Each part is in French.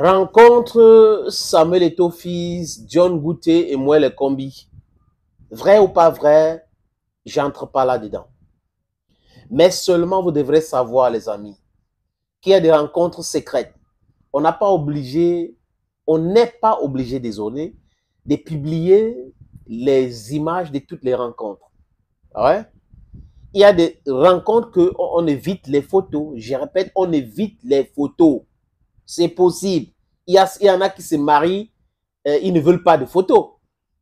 Rencontre euh, Samuel et fils, John Gouté et moi les combi. Vrai ou pas vrai, j'entre pas là-dedans. Mais seulement vous devrez savoir, les amis, qu'il y a des rencontres secrètes. On n'a pas obligé, on n'est pas obligé, désolé, de publier les images de toutes les rencontres. Ah ouais. Il y a des rencontres que on évite les photos. Je répète, on évite les photos. C'est possible. Il y, a, il y, en a qui se marient, euh, ils ne veulent pas de photos.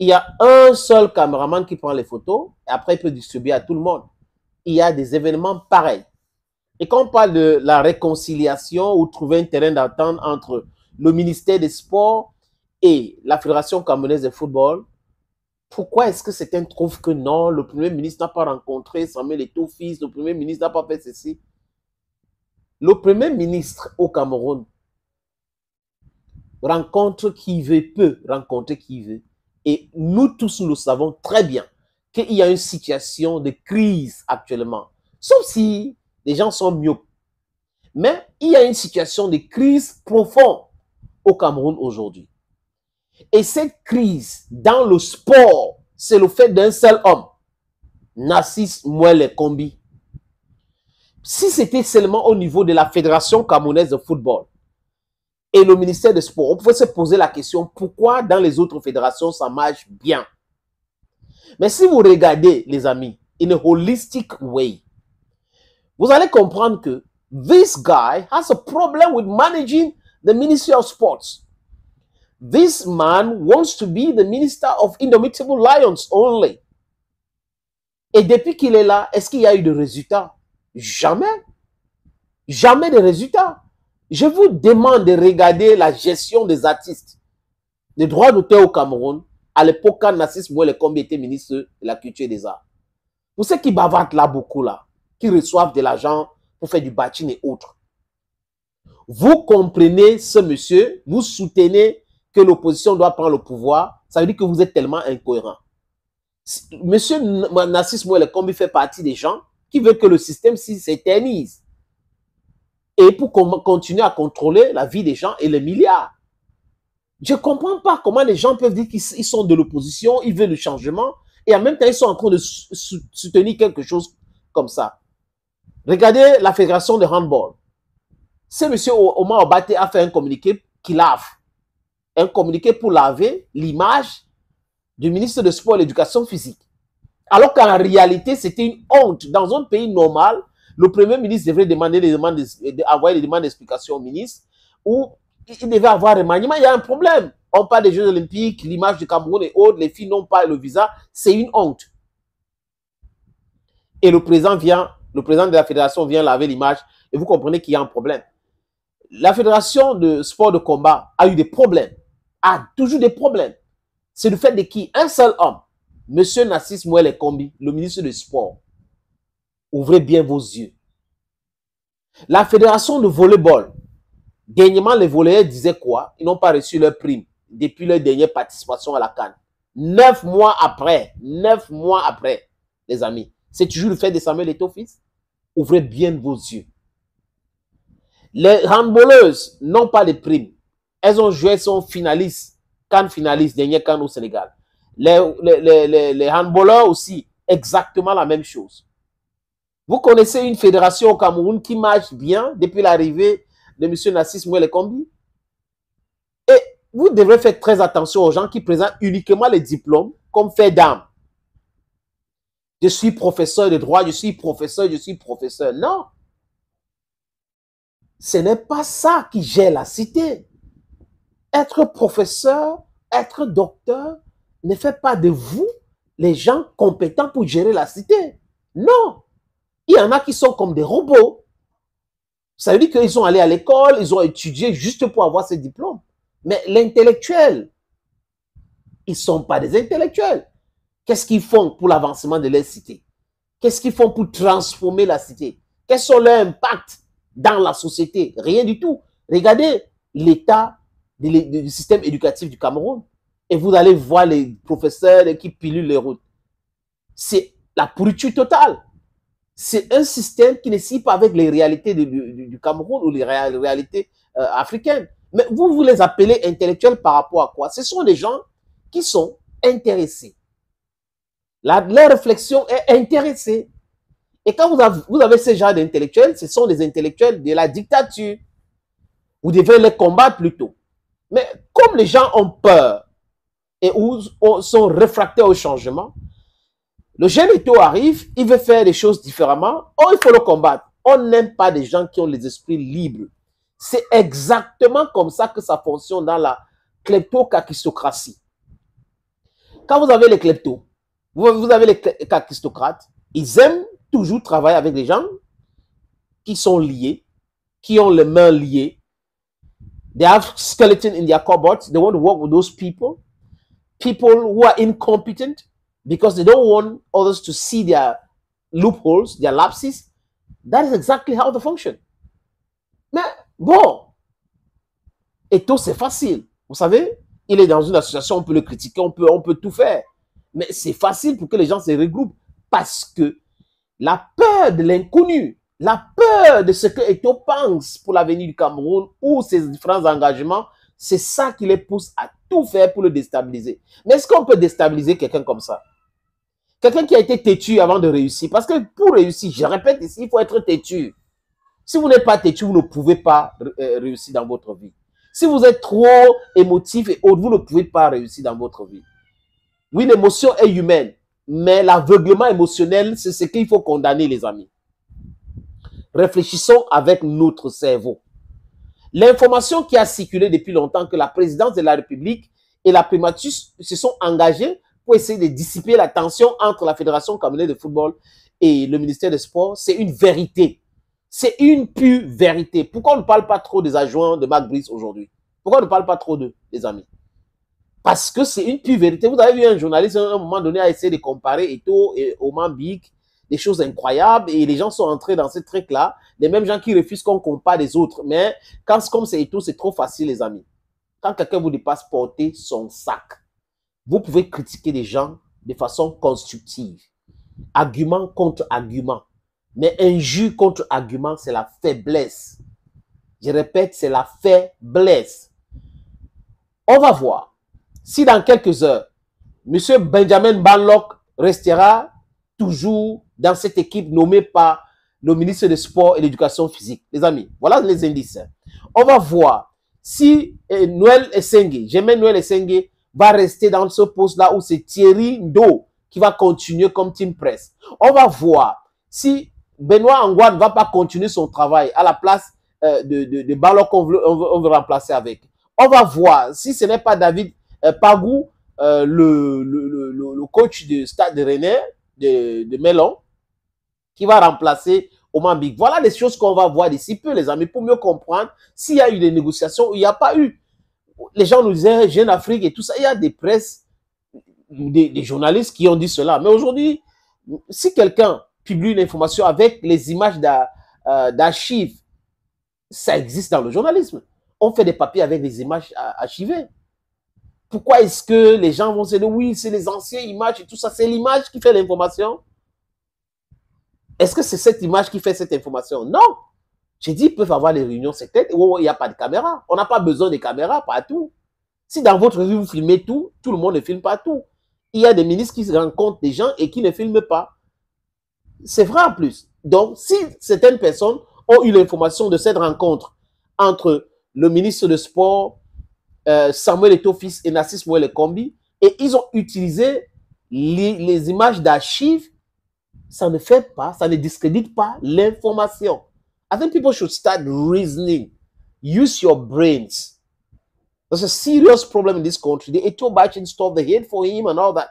Il y a un seul caméraman qui prend les photos et après il peut distribuer à tout le monde. Il y a des événements pareils. Et quand on parle de la réconciliation ou trouver un terrain d'entente entre le ministère des Sports et la Fédération camerounaise de football, pourquoi est-ce que certains trouvent que non, le Premier ministre n'a pas rencontré Samuel Eto'o fils, le Premier ministre n'a pas fait ceci Le Premier ministre au Cameroun rencontre qui veut peu, rencontrer qui veut. Et nous tous, nous savons très bien qu'il y a une situation de crise actuellement. Sauf si les gens sont mieux. Mais il y a une situation de crise profonde au Cameroun aujourd'hui. Et cette crise dans le sport, c'est le fait d'un seul homme, Nassis Mouelle Kombi. Si c'était seulement au niveau de la Fédération camerounaise de football, et le ministère des sport, On pouvait se poser la question, pourquoi dans les autres fédérations, ça marche bien Mais si vous regardez, les amis, in a holistic way, vous allez comprendre que this guy has a problem with managing the Ministry of Sports. This man wants to be the minister of Indomitable Lions only. Et depuis qu'il est là, est-ce qu'il y a eu de résultats Jamais. Jamais de résultats. Je vous demande de regarder la gestion des artistes, des droits d'auteur au Cameroun, à l'époque quand Nassis Kombi était ministre de la Culture et des Arts. Vous ceux qui bavardent là beaucoup, là, qui reçoivent de l'argent pour faire du bâtiment et autres. Vous comprenez ce monsieur, vous soutenez que l'opposition doit prendre le pouvoir, ça veut dire que vous êtes tellement incohérent. Monsieur Nassis Mouelekombe fait partie des gens qui veulent que le système s'éternise et pour continuer à contrôler la vie des gens et les milliards. Je ne comprends pas comment les gens peuvent dire qu'ils sont de l'opposition, ils veulent le changement, et en même temps, ils sont en train de soutenir quelque chose comme ça. Regardez la fédération de handball. C'est monsieur Omar Obate a fait un communiqué qui lave. Un communiqué pour laver l'image du ministre de Sport et de l'Éducation physique. Alors qu'en réalité, c'était une honte. Dans un pays normal, le Premier ministre devrait demander les demandes, des euh, demandes d'explication au ministre ou il devait avoir un remaniement. Il y a un problème. On parle des Jeux Olympiques, l'image du Cameroun est autres, les filles n'ont pas le visa. C'est une honte. Et le président vient, le président de la fédération vient laver l'image et vous comprenez qu'il y a un problème. La fédération de sport de combat a eu des problèmes, a toujours des problèmes. C'est le fait de qui Un seul homme, M. Nassis Mouel Kombi, le ministre du sport, Ouvrez bien vos yeux. La fédération de volleyball, dernièrement, les volleyeurs disaient quoi Ils n'ont pas reçu leur prime depuis leur dernière participation à la Cannes. Neuf mois après, neuf mois après, les amis. C'est toujours le fait de Samuel et Ouvrez bien vos yeux. Les handballeuses n'ont pas les primes. Elles ont joué, son finaliste. Cannes finaliste, dernier Cannes au Sénégal. les handballeurs aussi, exactement la même chose. Vous connaissez une fédération au Cameroun qui marche bien depuis l'arrivée de M. Nassis Mouel Kombi Et vous devrez faire très attention aux gens qui présentent uniquement les diplômes comme fait d'âme. Je suis professeur de droit, je suis professeur, je suis professeur. Non. Ce n'est pas ça qui gère la cité. Être professeur, être docteur ne fait pas de vous les gens compétents pour gérer la cité. Non. Il y en a qui sont comme des robots. Ça veut dire qu'ils sont allés à l'école, ils ont étudié juste pour avoir ce diplôme. Mais l'intellectuel, ils ne sont pas des intellectuels. Qu'est-ce qu'ils font pour l'avancement de leur cité Qu'est-ce qu'ils font pour transformer la cité Quels sont leurs impacts dans la société Rien du tout. Regardez l'état du système éducatif du Cameroun et vous allez voir les professeurs qui pilulent les routes. C'est la pourriture totale c'est un système qui ne s'y pas avec les réalités du, Cameroun ou les réalités euh, africaines. Mais vous, vous les appelez intellectuels par rapport à quoi Ce sont des gens qui sont intéressés. La, leur réflexion est intéressée. Et quand vous avez, vous avez ce genre d'intellectuels, ce sont des intellectuels de la dictature. Vous devez les combattre plutôt. Mais comme les gens ont peur et sont réfractaires au changement, le génito arrive, il veut faire des choses différemment. Oh, il faut le combattre. On n'aime pas des gens qui ont les esprits libres. C'est exactement comme ça que ça fonctionne dans la kleptocacistocratie. Quand vous avez les kleptos, vous avez les cacistocrates, ils aiment toujours travailler avec des gens qui sont liés, qui ont les mains liées. They have skeleton in their cupboards. They want to work with those people. People who are incompetent, because they don't want others to see their loopholes, their lapses. That is exactly how they function. Mais bon, Eto, c'est facile. Vous savez, il est dans une association, on peut le critiquer, on peut, on peut tout faire. Mais c'est facile pour que les gens se regroupent parce que la peur de l'inconnu, la peur de ce que Eto pense pour l'avenir du Cameroun ou ses différents engagements, c'est ça qui les pousse à tout faire pour le déstabiliser. Mais est-ce qu'on peut déstabiliser quelqu'un comme ça Quelqu'un qui a été têtu avant de réussir. Parce que pour réussir, je répète ici, il faut être têtu. Si vous n'êtes pas têtu, vous ne pouvez pas euh, réussir dans votre vie. Si vous êtes trop émotif et autre, vous ne pouvez pas réussir dans votre vie. Oui, l'émotion est humaine, mais l'aveuglement émotionnel, c'est ce qu'il faut condamner, les amis. Réfléchissons avec notre cerveau. L'information qui a circulé depuis longtemps que la présidence de la République et la primatus se sont engagées pour essayer de dissiper la tension entre la Fédération camerounaise de football et le ministère des Sports, c'est une vérité. C'est une pure vérité. Pourquoi on ne parle pas trop des adjoints de Mac Brice aujourd'hui Pourquoi on ne parle pas trop d'eux, les amis Parce que c'est une pure vérité. Vous avez vu un journaliste à un moment donné à essayer de comparer Eto et Oman des choses incroyables, et les gens sont entrés dans ce truc-là, les mêmes gens qui refusent qu'on compare les autres. Mais quand comme c'est Eto, c'est trop facile, les amis. Quand quelqu'un vous dépasse, porter son sac. Vous pouvez critiquer les gens de façon constructive. Argument contre argument. Mais injure contre argument, c'est la faiblesse. Je répète, c'est la faiblesse. On va voir si dans quelques heures, M. Benjamin Banlock restera toujours dans cette équipe nommée par le ministre des Sports et l'Éducation physique. Les amis, voilà les indices. On va voir si eh, Noël Essengue, j'aime Noël Essengue, va rester dans ce poste-là où c'est Thierry Ndo qui va continuer comme team press. On va voir si Benoît Angouane ne va pas continuer son travail à la place euh, de, de, qu'on veut, remplacer avec. On va voir si ce n'est pas David euh, Pagou, euh, le, coach de Stade de René, de, de Melon, qui va remplacer Oman Voilà les choses qu'on va voir d'ici peu, les amis, pour mieux comprendre s'il y a eu des négociations ou il n'y a pas eu les gens nous disaient Jeune Afrique et tout ça. Il y a des presses, des, des journalistes qui ont dit cela. Mais aujourd'hui, si quelqu'un publie une information avec les images euh, d'archives, ça existe dans le journalisme. On fait des papiers avec des images archivées. Pourquoi est-ce que les gens vont se dire oui, c'est les anciennes images et tout ça, c'est l'image qui fait l'information Est-ce que c'est cette image qui fait cette information Non. J'ai dit, ils peuvent avoir les réunions secrètes où oh, oh, il n'y a pas de caméra. On n'a pas besoin de caméras partout. Si dans votre vie, vous filmez tout, tout le monde ne filme pas tout. Il y a des ministres qui se rencontrent des gens et qui ne filment pas. C'est vrai en plus. Donc, si certaines personnes ont eu l'information de cette rencontre entre le ministre de Sport, euh, Samuel Etofis et Nassis mouel Kombi, et ils ont utilisé les, les images d'archives, ça ne fait pas, ça ne discrédite pas l'information. I think people should start reasoning. Use your brains. There's a serious problem in this country. The Eto Bachin stuff, the hate for him and all that.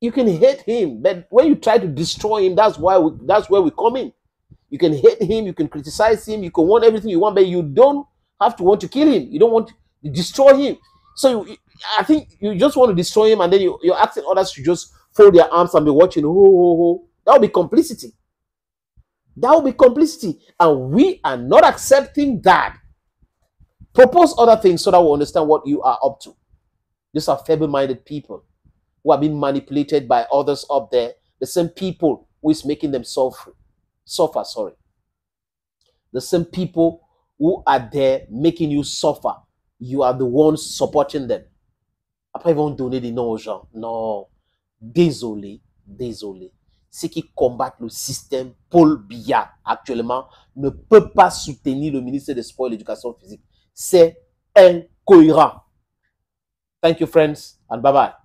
You can hate him, but when you try to destroy him, that's why we, that's where we come in. You can hate him, you can criticize him, you can want everything you want, but you don't have to want to kill him. You don't want to destroy him. So you, I think you just want to destroy him, and then you, you're asking others to just fold their arms and be watching. Oh, oh, oh. That would be complicity. That will be complicity. And we are not accepting that. Propose other things so that we understand what you are up to. These are feeble minded people who are being manipulated by others up there, the same people who is making them suffer. Suffer, sorry. The same people who are there making you suffer. You are the ones supporting them. Après, ils vont donner des noms no, gens. Non. Désolé, désolé. ceux qui combattent le système, Paul Biya, actuellement, ne peut pas soutenir le ministre des Sports et de l'Éducation physique. C'est incohérent. Thank you, friends, and bye-bye.